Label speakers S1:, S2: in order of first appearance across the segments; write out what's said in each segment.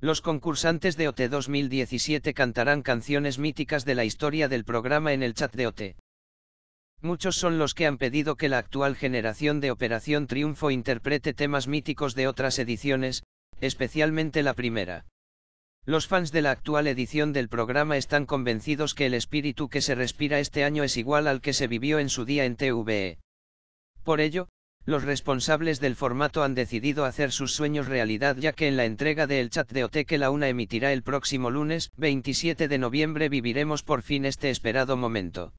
S1: Los concursantes de OT 2017 cantarán canciones míticas de la historia del programa en el chat de OT. Muchos son los que han pedido que la actual generación de Operación Triunfo interprete temas míticos de otras ediciones, especialmente la primera. Los fans de la actual edición del programa están convencidos que el espíritu que se respira este año es igual al que se vivió en su día en TVE. Por ello, los responsables del formato han decidido hacer sus sueños realidad ya que en la entrega de El Chat de OT que la una emitirá el próximo lunes, 27 de noviembre viviremos por fin este esperado momento.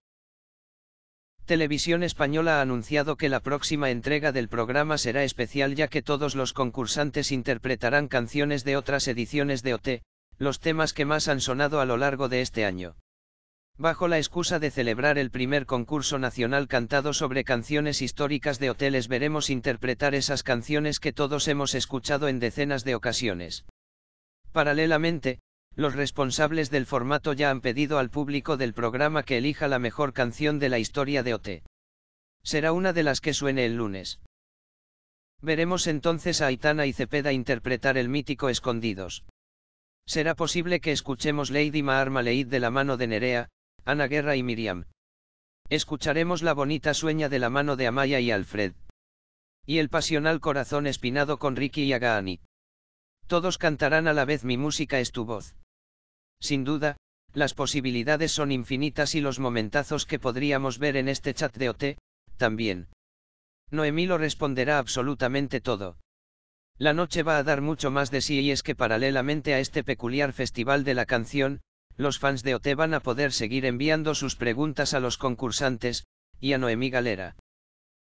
S1: Televisión Española ha anunciado que la próxima entrega del programa será especial ya que todos los concursantes interpretarán canciones de otras ediciones de OT, los temas que más han sonado a lo largo de este año bajo la excusa de celebrar el primer concurso nacional cantado sobre canciones históricas de hoteles veremos interpretar esas canciones que todos hemos escuchado en decenas de ocasiones. Paralelamente, los responsables del formato ya han pedido al público del programa que elija la mejor canción de la historia de OT. Será una de las que suene el lunes. Veremos entonces a Aitana y Cepeda interpretar el mítico Escondidos. Será posible que escuchemos Lady Maharma Leid de la mano de Nerea, Ana Guerra y Miriam. Escucharemos la bonita sueña de la mano de Amaya y Alfred. Y el pasional corazón espinado con Ricky y Agaani. Todos cantarán a la vez mi música es tu voz. Sin duda, las posibilidades son infinitas y los momentazos que podríamos ver en este chat de OT, también. Noemí lo responderá absolutamente todo. La noche va a dar mucho más de sí y es que paralelamente a este peculiar festival de la canción, los fans de OT van a poder seguir enviando sus preguntas a los concursantes, y a Noemí Galera.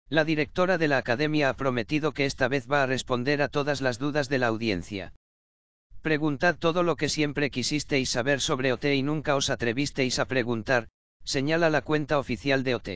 S1: La directora de la academia ha prometido que esta vez va a responder a todas las dudas de la audiencia. Preguntad todo lo que siempre quisisteis saber sobre OT y nunca os atrevisteis a preguntar, señala la cuenta oficial de OT.